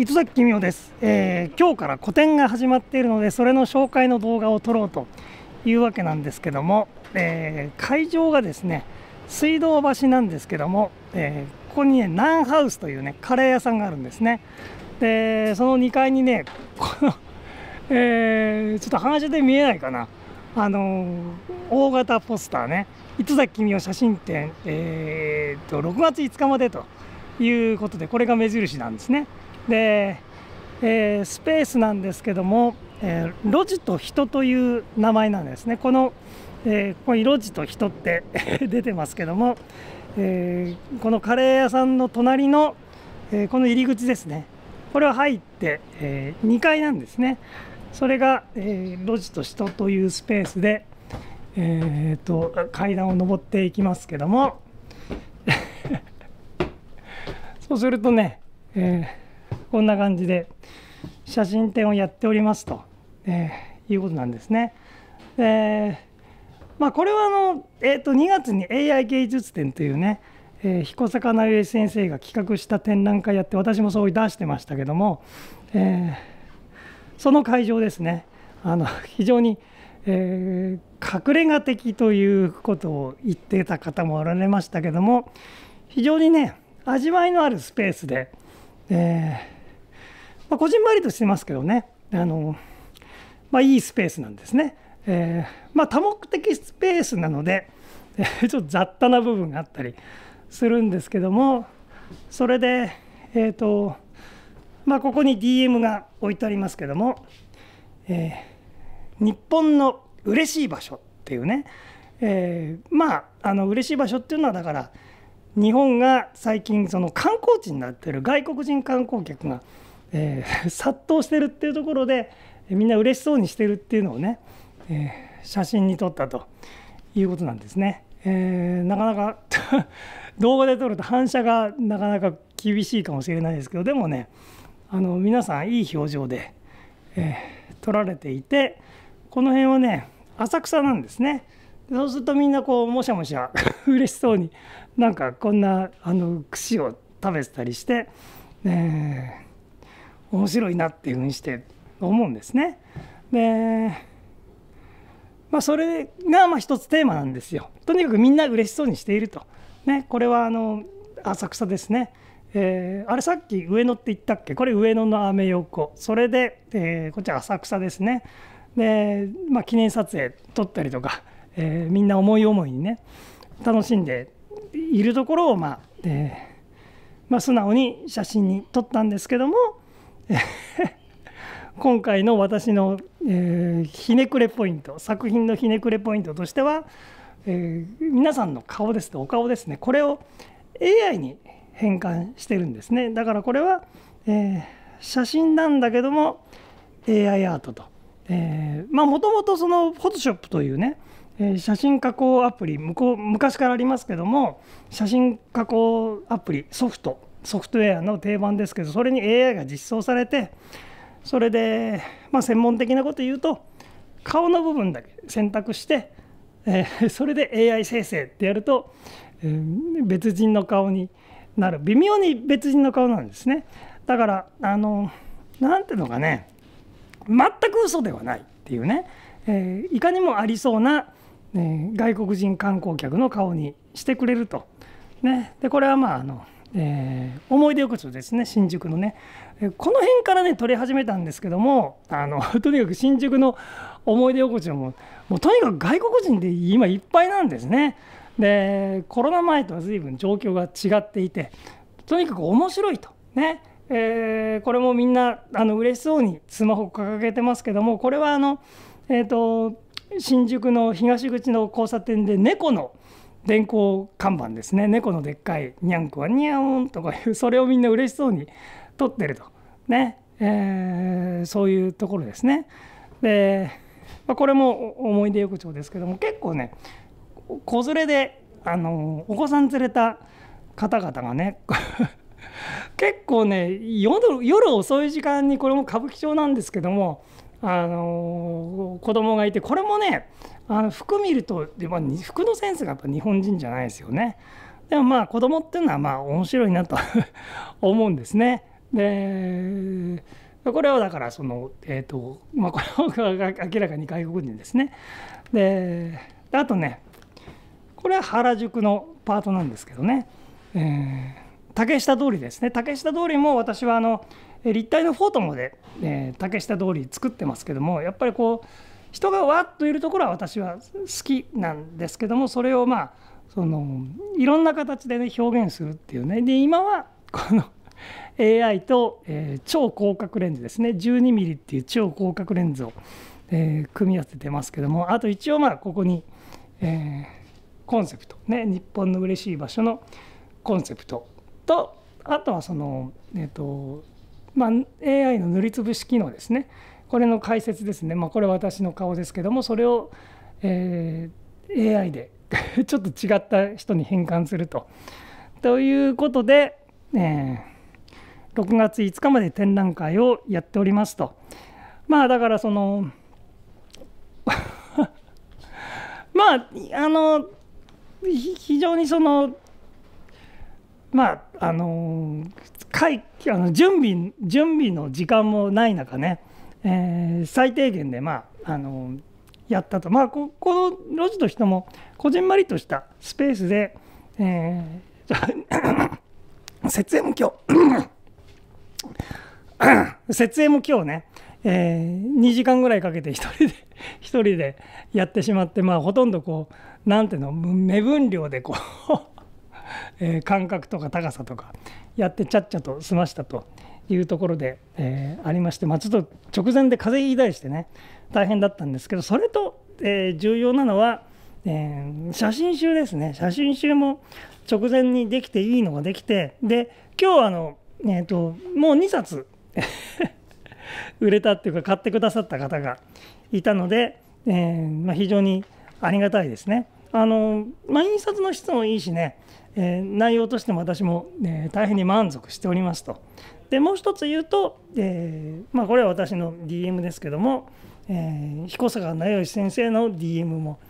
糸崎君雄です、えー、今日から個展が始まっているのでそれの紹介の動画を撮ろうというわけなんですけども、えー、会場がですね水道橋なんですけども、えー、ここにねナンハウスというねカレー屋さんがあるんですねでその2階にねこのえー、ちょっと話で見えないかなあの大型ポスターね糸崎君雄写真展、えーと、と6月5日までということでこれが目印なんですね。で、えー、スペースなんですけども、えー、路地と人という名前なんですねこの、えー、ここに路地と人って 出てますけども、えー、このカレー屋さんの隣の、えー、この入り口ですねこれは入って、えー、2階なんですねそれが、えー、路地と人というスペースで、えーと、と階段を上っていきますけども そうするとね、えーこんな感じで写真展をやっておりますと、えー、いうことなんですね。えまあ、これはあの、えー、と2月に AI 芸術展というね、えー、彦坂成江先生が企画した展覧会やって私もそう出してましたけども、えー、その会場ですねあの非常に、えー、隠れ家的ということを言ってた方もおられましたけども非常にね味わいのあるスペースで、えまあ、こじんまりとしてますけどね、あのまあ、いいスペースなんですね。えー、まあ、多目的スペースなので、えー、ちょっと雑多な部分があったりするんですけども、それで、えー、と、まあ、ここに DM が置いてありますけども、えー、日本の嬉しい場所っていうね、えー、まあ、あの嬉しい場所っていうのは、だから、日本が最近その観光地になってる外国人観光客がえー、殺到してるっていうところでみんな嬉しそうにしてるっていうのをね、えー、写真に撮ったということなんですね。えー、なかなか 動画で撮ると反射がなかなか厳しいかもしれないですけどでもねあの皆さんいい表情で、えー、撮られていてこの辺はね浅草なんですね。そうするとみんなこうもしゃもしゃ 嬉しそうになんかこんなあの串を食べてたりして、えー、面白いなっていうふうにして思うんですね。でまあ、それがまあ一つテーマなんですよ。とにかくみんな嬉しそうにしていると。ね、これはあの浅草ですね。えー、あれさっき上野って言ったっけこれ上野のアメ横それで、えー、こっちは浅草ですねで、まあ、記念撮影撮ったりとか、えー、みんな思い思いにね楽しんでいるところを、まあえーまあ、素直に写真に撮ったんですけども 今回の私の、えー、ひねくれポイント作品のひねくれポイントとしては、えー、皆さんの顔ですとお顔ですねこれを AI に変換してるんですねだからこれは、えー、写真なんだけども AI アートと、えー、まあもともとその Photoshop というね写真加工アプリ向こう昔からありますけども写真加工アプリソフトソフトウェアの定番ですけどそれに AI が実装されてそれで、まあ、専門的なこと言うと顔の部分だけ選択して、え それで AI 生成ってやると、え別人の顔になる微妙に別人の顔なんですねだからあの何ていうのかね全く嘘ではないっていうね、えいかにもありそうな、え外国人観光客の顔にしてくれると。ね、でこれはまああのえー、思い出浴場ですね新宿のねこの辺からね撮り始めたんですけどもあの とにかく新宿の思い出横丁ももうとにかく外国人で今いっぱいなんですねでコロナ前とは随分状況が違っていてとにかく面白いとね、えー、これもみんなあの嬉しそうにスマホ掲げてますけどもこれはあのえっ、ー、と新宿の東口の交差点で猫の電光看板ですね猫のでっかいにゃんこはにゃーんとかいうそれをみんな嬉しそうに撮ってるとね、えー、そういうところですね。で、まあ、これも思い出横丁ですけども結構ね子連れであのお子さん連れた方々がね 結構ね夜夜遅い時間にこれも歌舞伎町なんですけどもあの子供がいてこれもねあの服見るとで、まあ、服のセンスがやっぱ日本人じゃないですよね。でもまあ子供っていうのはまあ面白いなと 思うんですね。でこれはだからそのえっ、ー、とまあこれは明らかに外国人ですね。であとねこれは原宿のパートなんですけどね、えー、竹下通りですね竹下通りも私はあの立体のフォートまで、えー、竹下通り作ってますけどもやっぱりこう人がわっといるところは私は好きなんですけどもそれをまあそのいろんな形でね表現するっていうねで今はこの AI と、えー、超広角レンズですね 12mm っていう超広角レンズを、えー、組み合わせてますけどもあと一応まあここに、えー、コンセプトね日本の嬉しい場所のコンセプトとあとはそのえっ、ー、とまあ、AI の塗りつぶし機能ですねこれの解説ですね、まあ、これ私の顔ですけどもそれを、えー、AI で ちょっと違った人に変換すると。ということで、えー、6月5日まで展覧会をやっておりますと。まあだからその まああの非常にそのまああの準備準備の時間もない中ねえー、最低限で、まあ、あのやったと、まあ、ここの路地としてもこじんまりとしたスペースで、えー、設営も今日 設営も今日ね、えー、2時間ぐらいかけて1人で1 人でやってしまって、まあ、ほとんどこうなんていうの目分量でこう えー、感覚とか高さとかやってちゃっちゃと済ましたというところで、えー、ありまして、まあ、ちょっと直前で風邪ひいたりしてね大変だったんですけどそれと、えー、重要なのは、えー、写真集ですね写真集も直前にできていいのができてで今日あの、えーと、ともう2冊 売れたっていうか買ってくださった方がいたので、えーまあ、非常にありがたいですね。あのまあ、印刷の質もいいしねえー、内容としても私も、ね、大変に満足しておりますと。でもう一つ言うと、えーまあ、これは私の DM ですけども、えー、彦坂直義先生の DM も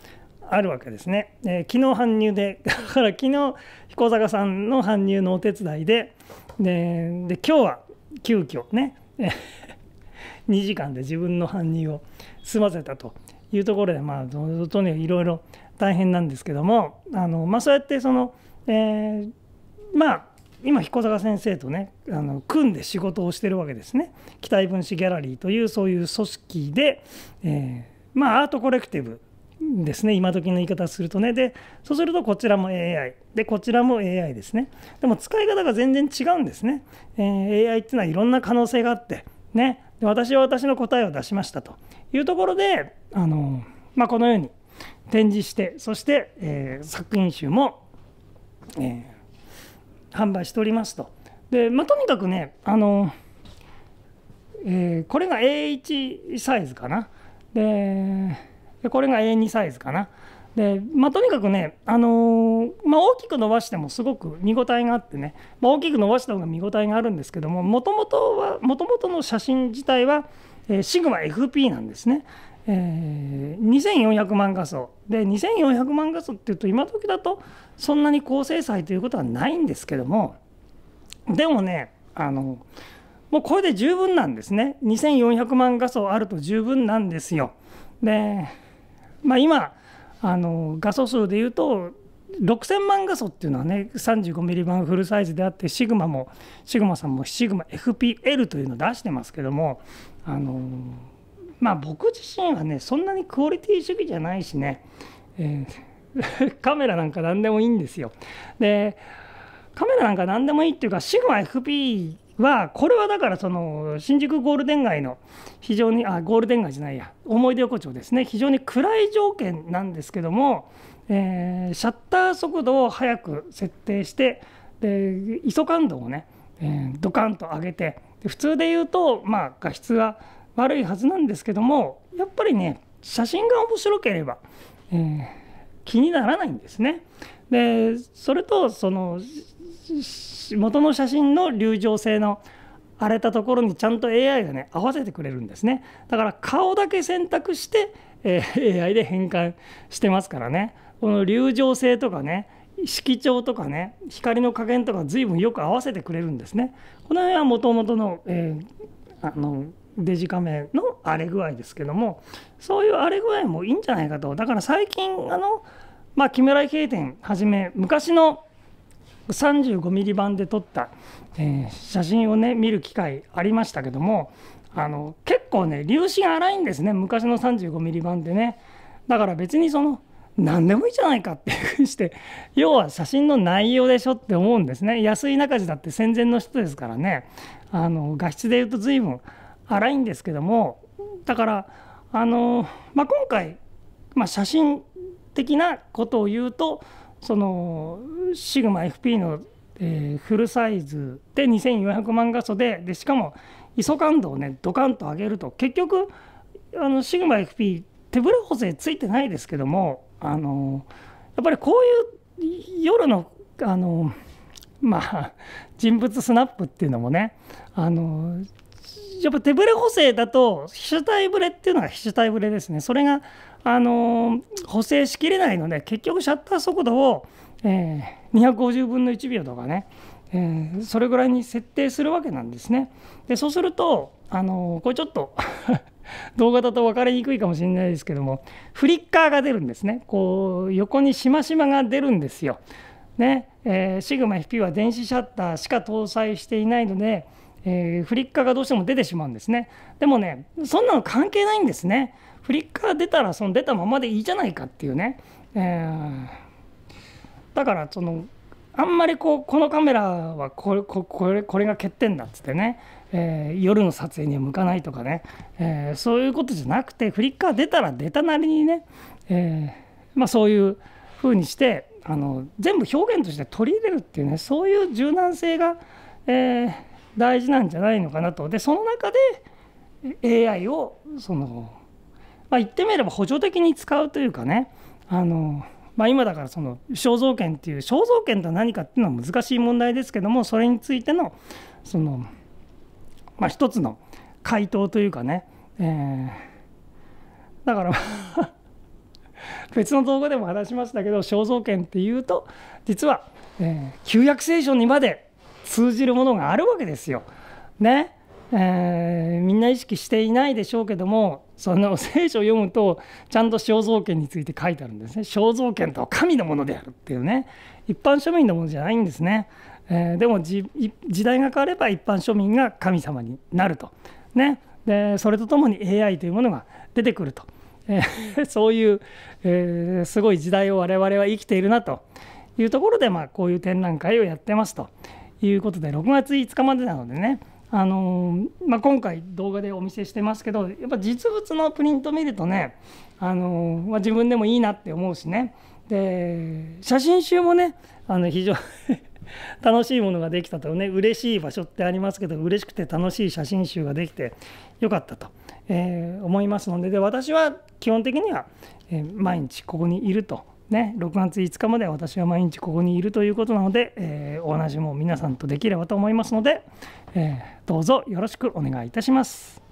あるわけですね。えー、昨日搬入で、だから昨日彦坂さんの搬入のお手伝いで、でで今日は急遽ね、2 時間で自分の搬入を済ませたというところで、まあ、とにかくいろいろ大変なんですけども、あのまあ、そうやってその、えー、まあ今彦坂先生とねあの組んで仕事をしてるわけですね機体分子ギャラリーというそういう組織で、えー、まあアートコレクティブですね今時の言い方するとねでそうするとこちらも AI でこちらも AI ですねでも使い方が全然違うんですね、えー、AI っていうのはいろんな可能性があってねで私は私の答えを出しましたというところであの、まあ、このように展示してそして、えー、作品集もえー、販売しておりますと。でまあ、とにかくね、あのえー、これが A1 サイズかな。で、これが A2 サイズかな。で、まあ、とにかくね、あのー、まあ、大きく伸ばしてもすごく見応えがあってね、まあ、大きく伸ばした方が見応えがあるんですけども、もともとは、もともとの写真自体は、えー、シグマ FP なんですね。えー、2400万画素で2400万画素っていうと今時だとそんなに高精細ということはないんですけどもでもねあのもうこれで十分なんですね2400万画素あると十分なんですよで、まあ、今あの画素数でいうと6000万画素っていうのはね 35mm 版フルサイズであってシグマもシグマさんもシグマ FPL というのを出してますけどもあのまあ僕自身はねそんなにクオリティ主義じゃないしね、えー、カメラなんか何でもいいんですよでカメラなんか何でもいいっていうかシグマ FP はこれはだからその新宿ゴールデン街の非常にあゴールデン街じゃないや思い出横丁ですね非常に暗い条件なんですけども、えー、シャッター速度を速く設定してで ISO 感度をね、えー、ドカンと上げて普通で言うとまあ画質が悪いはずなんですけどもやっぱりね写真が面白ければ、えー、気にならないんですね。でそれとその元の写真の流浄性の荒れたところにちゃんと AI がね合わせてくれるんですねだから顔だけ選択して、えー、AI で変換してますからねこの流浄性とかね色調とかね光の加減とか随分よく合わせてくれるんですねこの辺は元々の,、えー、あのデジカメの荒れ具合ですけどもそういう荒れ具合もいいんじゃないかとだから最近あの、まあ、木村慶経典はじめ昔の 35mm 版で撮った、えー、写真をね見る機会ありましたけどもあの結構ね粒子が荒いんですね昔の 35mm 版でねだから別にその何でもいいじゃないかっていうふうにして要は写真の内容でしょって思うんですね安井中地だって戦前の人ですからねあの画質で言うと随分荒いんですけどもだからあの、まあ、今回、まあ、写真的なことを言うとそのシグマ FP の、えー、フルサイズで2400万画素ででしかも ISO 感度をねドカンと上げると結局あのシグマ FP 手ぶれ補正ついてないですけどもあのやっぱりこういう夜のあのまあ人物スナップっていうのもねあのやっぱ手ぶれ補正だと被主体ぶれっていうのが被主体ぶれですねそれが、あの補正しきれないので結局シャッター速度を、えー、250分の1秒とかね、えー、それぐらいに設定するわけなんですね。でそうすると、あのこれちょっと 動画だと分かりにくいかもしれないですけどもフリッカーが出るんですねこう横にしましまが出るんですよ。ねえー、シグマ FP は電子シャッターしか搭載していないのでえー、フリッカーがどうしても出てしまうんですね。でもね、そんなの関係ないんですね。フリッカー出たら、その出たままでいいじゃないかっていうね。えー、だから、その、あんまりこう、このカメラはこれ、これ、これが欠点だっつってね、えー、夜の撮影には向かないとかね、えそういうことじゃなくて、フリッカー出たら出たなりにね、えまあ、そういう風にして、あの全部表現として取り入れるっていうねそういう柔軟性が、えー、大事なんじゃないのかなとでその中で AI をその、まあ、言ってみれば補助的に使うというかねあの、まあ、今だからその肖像権っていう肖像権とは何かっていうのは難しい問題ですけどもそれについてのその、まあ、一つの回答というかね、えー、だから 別の動画でも話しましたけど肖像権っていうと実は、えー、旧約聖書にまで通じるものがあるわけですよ。ねえー、みんな意識していないでしょうけどもその 聖書を読むとちゃんと肖像権について書いてあるんですね肖像権とは神のものであるっていうね一般庶民のものじゃないんですね、えー、でも時代が変われば一般庶民が神様になると、ね、でそれとともに AI というものが出てくると、えー、そういう、えすごい時代を我々は生きているなというところで、まあ、こういう展覧会をやってますということで6月5日までなのでねあのまあ、今回動画でお見せしてますけどやっぱ実物のプリント見るとね、あのまあ、自分でもいいなって思うしねで写真集もねあの非常に 楽しいものができたとね嬉しい場所ってありますけど嬉しくて楽しい写真集ができてよかったと、えー、思いますのでで私は基本的には、え毎日ここにいるとね、6月5日まで私は毎日ここにいるということなので、えー、お話も皆さんとできればと思いますので、えー、どうぞよろしくお願いいたします。